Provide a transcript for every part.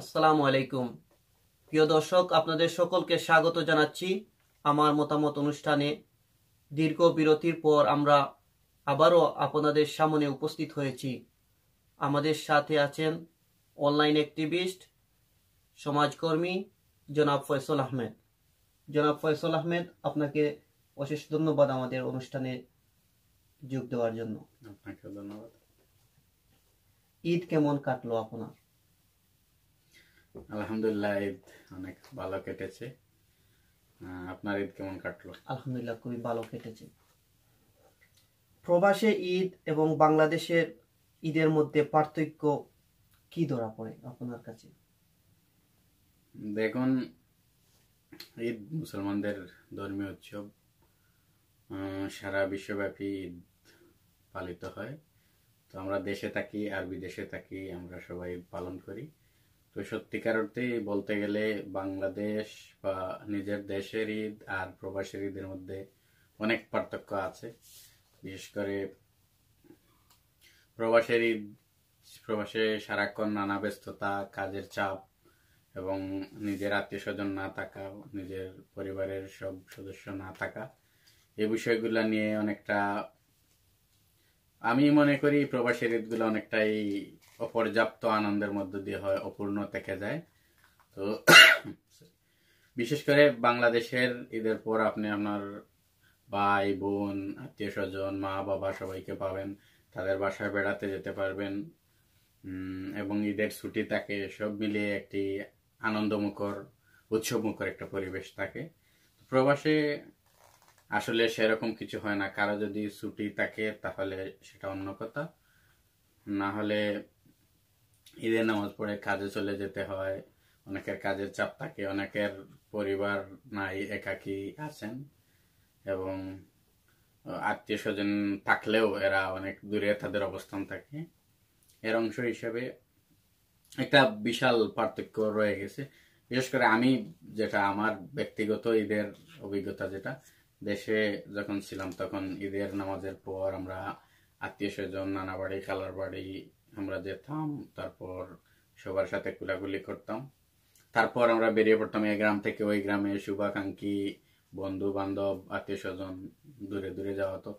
আসসালামু আলাইকুম প্রিয় দর্শক আপনাদের সকলকে স্বাগত জানাচ্ছি আমার মতামত অনুষ্ঠানে দীর্ঘ বিরতির পর আমরা আবারও আপনাদের সামনে উপস্থিত হয়েছি আমাদের সাথে আছেন অনলাইন অ্যাক্টিভিস্ট সমাজকর্মী জনাব ফয়সল আহমেদ জনাব ফয়সল আহমেদ আপনাকে অশেষ ধন্যবাদ আমাদের অনুষ্ঠানে যোগ দেওয়ার জন্য আপনাকে ধন্যবাদ ঈদ কেমন কাটলো আপনার আলহামদুলিল্লাহ ঈদ অনেক ভালো কেটেছে আপনার ঈদ কেমন কাটলো আলহামদুলিল্লাহ খুবই ভালো কেটেছে প্রবাসে ঈদ এবং বাংলাদেশের ঈদের মধ্যে পার্থক্য কি ধরা পড়ে আপনার কাছে দেখুন ঈদ মুসলমানদের ধর্মীয় উৎসব সারা বিশ্বব্যাপী ঈদ পালিত হয় তো আমরা দেশে থাকি আর বিদেশে থাকি আমরা সবাই পালন করি তো সত্যিকার অর্থে বলতে গেলে বাংলাদেশ বা নিজের দেশের ঈদ আর প্রবাসের ঈদের মধ্যে অনেক পার্থক্য আছে বিশেষ করে প্রবাসের ঈদ প্রবাসে সারাক্ষণ নানা ব্যস্ততা কাজের চাপ এবং নিজের আত্মীয় স্বজন না থাকা নিজের পরিবারের সব সদস্য না থাকা এই বিষয়গুলো নিয়ে অনেকটা আমি মনে করি প্রবাসের ঈদগুলো অনেকটাই অপর্যাপ্ত আনন্দের মধ্য দিয়ে হয় অপূর্ণ থেকে যায় তো বিশেষ করে বাংলাদেশের ঈদের পর আপনি আপনার ভাই বোন আত্মীয় স্বজন মা বাবা সবাইকে পাবেন তাদের বাসায় বেড়াতে যেতে পারবেন এবং ঈদের ছুটি থাকে সব মিলিয়ে একটি আনন্দমুখর উৎসবমুখর একটা পরিবেশ থাকে প্রবাসে আসলে সেরকম কিছু হয় না কারো যদি ছুটি থাকে তাহলে সেটা অন্য কথা না হলে ঈদের নামাজ পড়ে কাজে চলে যেতে হয় অনেকের কাজের চাপ থাকে অনেকের পরিবার নাই একাকি আছেন এবং আত্মীয় স্বজন থাকলেও এরা অনেক দূরে তাদের অবস্থান থাকে এর অংশ হিসেবে একটা বিশাল পার্থক্য রয়ে গেছে বিশেষ করে আমি যেটা আমার ব্যক্তিগত ঈদের অভিজ্ঞতা যেটা দেশে যখন ছিলাম তখন ঈদের নামাজের পর আমরা আত্মীয় স্বজন নানা বাড়ি খালার বাড়ি আমরা যেতাম তারপর সবার সাথে কুলাকুলি করতাম তারপর আমরা বেরিয়ে পড়তাম এই গ্রাম থেকে ওই গ্রামে শুভাকাঙ্ক্ষী বন্ধু বান্ধব আত্মীয় স্বজন দূরে দূরে যাওয়া হতো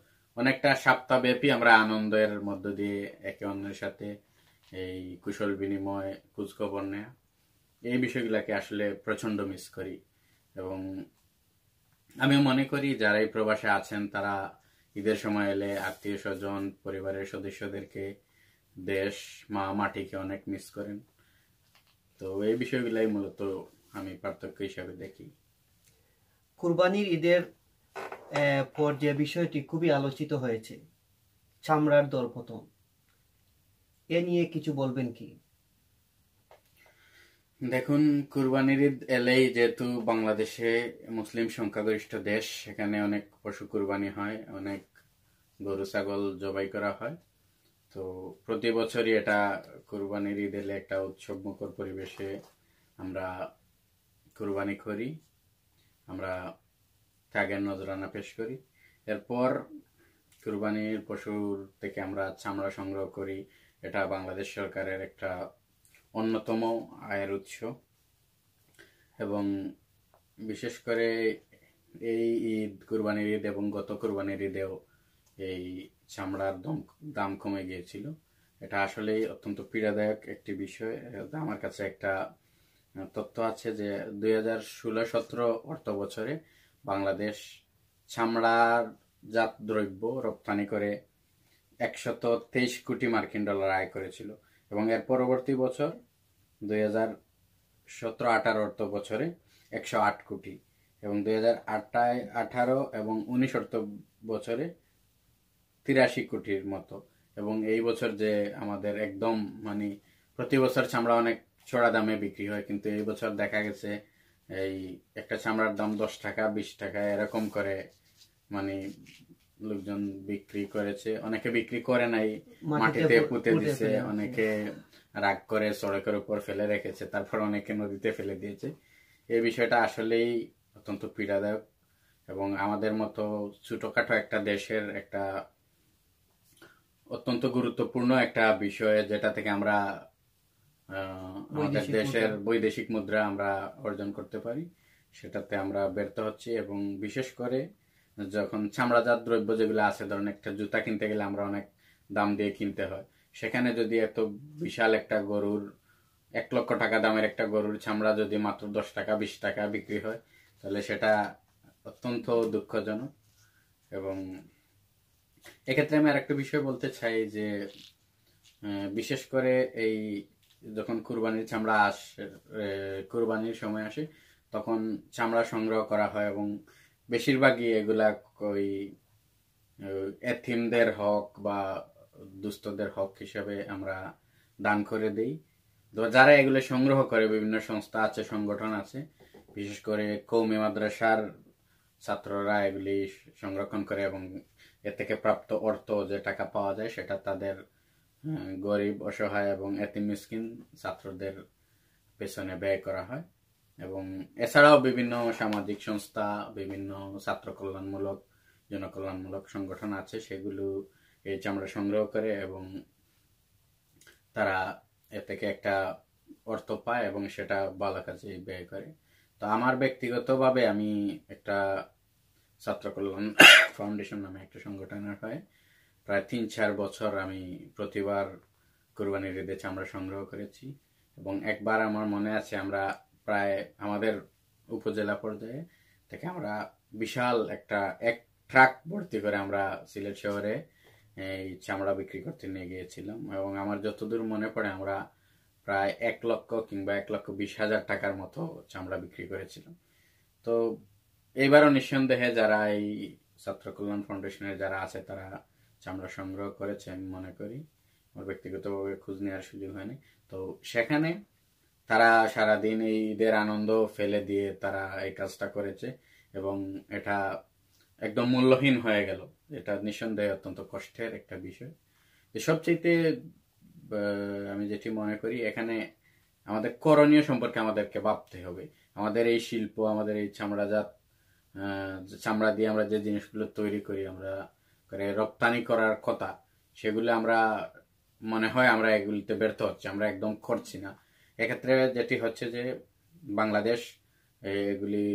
অনেকটা সপ্তাহব্যাপী আমরা আনন্দের মধ্য দিয়ে একে অন্যের সাথে এই কুশল বিনিময় খোঁজখবর নেয়া এই বিষয়গুলোকে আসলে প্রচণ্ড মিস করি এবং আমি মনে করি যারা এই প্রবাসে আছেন তারা ঈদের সময় এলে আত্মীয় স্বজন পরিবারের সদস্যদেরকে দেশ মা মাটিকে অনেক মিস করেন তো এই বিষয়গুলাই মূলত আমি পার্থক্য হিসাবে দেখি কুরবানির ঈদের পর যে বিষয়টি খুবই আলোচিত হয়েছে চামড়ার দরপতন এ নিয়ে কিছু বলবেন কি দেখুন কুরবানির ঈদ এলেই যেহেতু বাংলাদেশে মুসলিম সংখ্যাগরিষ্ঠ দেশ সেখানে অনেক পশু কুরবানি হয় অনেক গরু ছাগল জবাই করা হয় তো প্রতি বছরই এটা কোরবানির ঈদ এলে একটা উৎসবমুখর পরিবেশে আমরা কোরবানি করি আমরা কাগের নজরানা পেশ করি এরপর কোরবানির পশুর থেকে আমরা চামড়া সংগ্রহ করি এটা বাংলাদেশ সরকারের একটা অন্যতম আয়ের উৎস এবং বিশেষ করে এই ঈদ কোরবানির ঈদ এবং গত কোরবানির ঈদেও এই চামড়ার দম দাম কমে গিয়েছিল এটা আসলেই অত্যন্ত পীড়াদায়ক একটি বিষয় আমার কাছে একটা তথ্য আছে যে দুই হাজার ষোলো সতেরো অর্থ বছরে বাংলাদেশ চামড়ার জাত দ্রব্য রপ্তানি করে একশত তেইশ কোটি মার্কিন ডলার আয় করেছিল এবং এর পরবর্তী বছর দুই হাজার সতেরো আঠারো অর্থ বছরে একশো আট কোটি এবং দুই হাজার আটায় আঠারো এবং উনিশ অর্থ বছরে তিরাশি কোটির মতো এবং এই বছর যে আমাদের একদম মানে প্রতি বছর চামড়া অনেক চড়া দামে বিক্রি হয় কিন্তু এই বছর দেখা গেছে এই একটা চামড়ার দাম দশ টাকা বিশ টাকা এরকম করে মানে লোকজন বিক্রি করেছে অনেকে বিক্রি করে নাই মাটিতে পুঁতে দিছে অনেকে রাগ করে সড়কের উপর ফেলে রেখেছে তারপর অনেকে নদীতে ফেলে দিয়েছে এই বিষয়টা আসলেই অত্যন্ত পীড়াদায়ক এবং আমাদের মতো ছোটখাটো একটা দেশের একটা অত্যন্ত গুরুত্বপূর্ণ একটা বিষয় যেটা থেকে আমরা আমাদের দেশের বৈদেশিক মুদ্রা আমরা অর্জন করতে পারি সেটাতে আমরা ব্যর্থ হচ্ছি এবং বিশেষ করে যখন চামড়াজাত দ্রব্য যেগুলো আছে ধরেন একটা জুতা কিনতে গেলে আমরা অনেক দাম দিয়ে কিনতে হয় সেখানে যদি এত বিশাল একটা গরুর এক লক্ষ টাকা দামের একটা গরুর চামড়া যদি মাত্র দশ টাকা বিশ টাকা বিক্রি হয় তাহলে সেটা অত্যন্ত দুঃখজনক এবং এক্ষেত্রে আমি আরেকটা বিষয় বলতে চাই যে বিশেষ করে এই যখন কুরবানির চামড়া আস কুরবানির সময় আসে তখন চামড়া সংগ্রহ করা হয় এবং বেশিরভাগই এগুলা ওই এথিমদের হক বা দুস্থদের হক হিসেবে আমরা দান করে দেই তো যারা এগুলো সংগ্রহ করে বিভিন্ন সংস্থা আছে সংগঠন আছে বিশেষ করে কৌমি মাদ্রাসার ছাত্ররা এগুলি সংরক্ষণ করে এবং এ থেকে প্রাপ্ত অর্থ যে টাকা পাওয়া যায় সেটা তাদের গরিব অসহায় এবং এতে মিসকিন ছাত্রদের পেছনে ব্যয় করা হয় এবং এছাড়াও বিভিন্ন সামাজিক সংস্থা বিভিন্ন ছাত্র কল্যাণমূলক জনকল্যাণমূলক সংগঠন আছে সেগুলো এই চামড়া সংগ্রহ করে এবং তারা এ থেকে একটা অর্থ পায় এবং সেটা ভালো কাজে ব্যয় করে তো আমার ব্যক্তিগতভাবে আমি একটা ছাত্র কল্যাণ ফাউন্ডেশন নামে একটা সংগঠনের হয় প্রায় তিন চার বছর আমি প্রতিবার কোরবানির ঈদে চামড়া সংগ্রহ করেছি এবং একবার আমার মনে আছে আমরা প্রায় আমাদের উপজেলা পর্যায়ে থেকে আমরা বিশাল একটা এক ট্রাক ভর্তি করে আমরা সিলেট শহরে এই চামড়া বিক্রি করতে নিয়ে গিয়েছিলাম এবং আমার যতদূর মনে পড়ে আমরা প্রায় এক লক্ষ কিংবা এক লক্ষ বিশ হাজার টাকার মতো চামড়া বিক্রি করেছিলাম তো এইবারও নিঃসন্দেহে যারা এই ছাত্র কল্যাণ ফাউন্ডেশনের যারা আছে তারা চামড়া সংগ্রহ করেছে আমি মনে করি আমার ব্যক্তিগতভাবে খোঁজ নেওয়ার সুযোগ হয়নি তো সেখানে তারা সারাদিন এই ঈদের আনন্দ ফেলে দিয়ে তারা এই কাজটা করেছে এবং এটা একদম মূল্যহীন হয়ে গেল এটা নিঃসন্দেহে অত্যন্ত কষ্টের একটা বিষয় সবচেয়ে আমি যেটি মনে করি এখানে আমাদের করণীয় সম্পর্কে আমাদেরকে ভাবতে হবে আমাদের এই শিল্প আমাদের এই চামড়াজাত চামড়া দিয়ে আমরা যে জিনিসগুলো তৈরি করি আমরা করে রপ্তানি করার কথা সেগুলো আমরা মনে হয় আমরা এগুলিতে ব্যর্থ হচ্ছে আমরা একদম করছি না এক্ষেত্রে যেটি হচ্ছে যে বাংলাদেশ এগুলি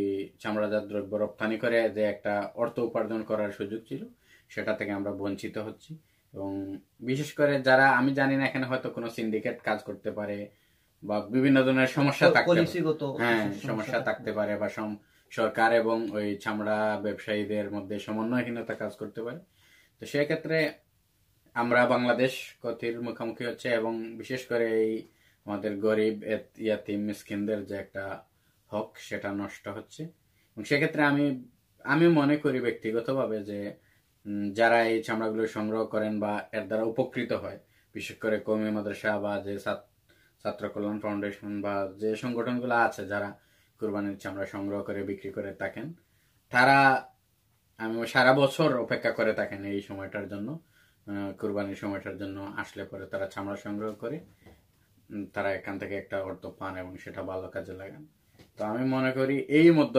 চামড়াজাত দ্রব্য রপ্তানি করে যে একটা অর্থ উপার্জন করার সুযোগ ছিল সেটা থেকে আমরা বঞ্চিত হচ্ছি এবং বিশেষ করে যারা আমি জানি না এখানে হয়তো কোনো সিন্ডিকেট কাজ করতে পারে বা বিভিন্ন ধরনের সমস্যা হ্যাঁ সমস্যা থাকতে পারে বা সরকার এবং ওই চামড়া ব্যবসায়ীদের মধ্যে সমন্বয়হীনতা কাজ করতে পারে তো সেক্ষেত্রে আমরা বাংলাদেশ কথির মুখোমুখি হচ্ছে এবং বিশেষ করে এই আমাদের গরিব ইয়াতিম মিসকিনদের যে একটা হক সেটা নষ্ট হচ্ছে এবং সেক্ষেত্রে আমি আমি মনে করি ব্যক্তিগতভাবে যে যারা এই চামড়াগুলো সংগ্রহ করেন বা এর দ্বারা উপকৃত হয় বিশেষ করে কমি মাদ্রাসা বা যে ছাত্র কল্যাণ ফাউন্ডেশন বা যে সংগঠনগুলো আছে যারা কোরবানির চামড়া সংগ্রহ করে বিক্রি করে থাকেন তারা আমি সারা বছর অপেক্ষা করে থাকেন এই সময়টার জন্য কোরবানির সময়টার জন্য আসলে পরে তারা চামড়া সংগ্রহ করে তারা এখান থেকে একটা অর্থ পান এবং সেটা ভালো কাজে লাগান তো আমি মনে করি এই মধ্য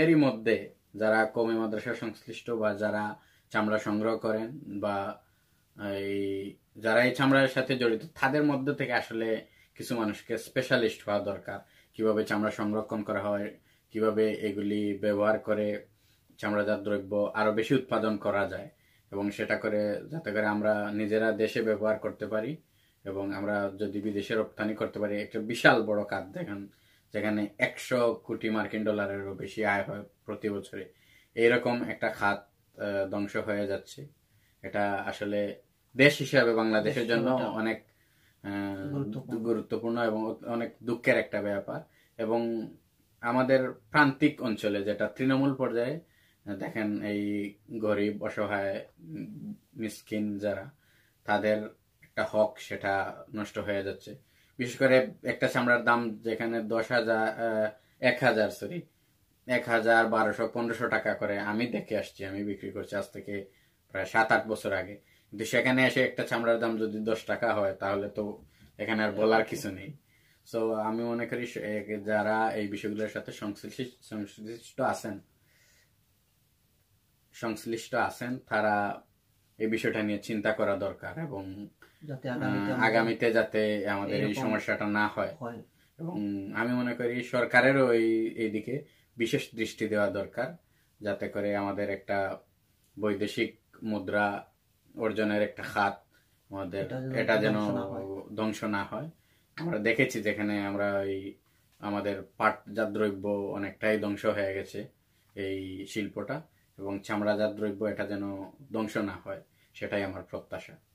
এরই মধ্যে যারা কমি মাদ্রাসা সংশ্লিষ্ট বা যারা চামড়া সংগ্রহ করেন বা এই যারা এই চামড়ার সাথে জড়িত তাদের মধ্যে থেকে আসলে কিছু মানুষকে স্পেশালিস্ট হওয়া দরকার কিভাবে চামড়া সংরক্ষণ করা হয় কিভাবে এগুলি ব্যবহার করে চামড়াজাত দ্রব্য আরও বেশি উৎপাদন করা যায় এবং সেটা করে যাতে করে আমরা নিজেরা দেশে ব্যবহার করতে পারি এবং আমরা যদি বিদেশে রপ্তানি করতে পারি একটা বিশাল বড় কাজ দেখান যেখানে একশো কোটি মার্কিন ডলারেরও বেশি আয় হয় প্রতি বছরে এইরকম একটা খাত ধ্বংস হয়ে যাচ্ছে এটা আসলে দেশ হিসাবে বাংলাদেশের জন্য অনেক গুরুত্বপূর্ণ এবং অনেক দুঃখের একটা ব্যাপার এবং আমাদের প্রান্তিক অঞ্চলে যেটা তৃণমূল পর্যায়ে দেখেন এই গরিব অসহায় মিসকিন যারা তাদের একটা হক সেটা নষ্ট হয়ে যাচ্ছে বিশেষ করে একটা চামড়ার দাম যেখানে দশ হাজার এক হাজার সরি এক হাজার বারোশো পনেরোশো টাকা করে আমি দেখে আসছি আমি বিক্রি করছি আজ থেকে প্রায় সাত আট বছর আগে কিন্তু সেখানে এসে একটা চামড়ার দাম যদি দশ টাকা হয় তাহলে তো এখানে আর বলার কিছু নেই সো আমি মনে করি যারা এই বিষয়গুলোর সাথে সংশ্লিষ্ট আছেন সংশ্লিষ্ট আছেন তারা এই বিষয়টা নিয়ে চিন্তা করা দরকার এবং আগামীতে যাতে আমাদের এই সমস্যাটা না হয় এবং আমি মনে করি সরকারেরও এই এইদিকে বিশেষ দৃষ্টি দেওয়া দরকার যাতে করে আমাদের একটা বৈদেশিক মুদ্রা অর্জনের একটা খাত আমাদের এটা যেন ধ্বংস না হয় আমরা দেখেছি যেখানে আমরা ওই আমাদের পাটজাত দ্রব্য অনেকটাই ধ্বংস হয়ে গেছে এই শিল্পটা এবং চামড়াজাত দ্রব্য এটা যেন ধ্বংস না হয় সেটাই আমার প্রত্যাশা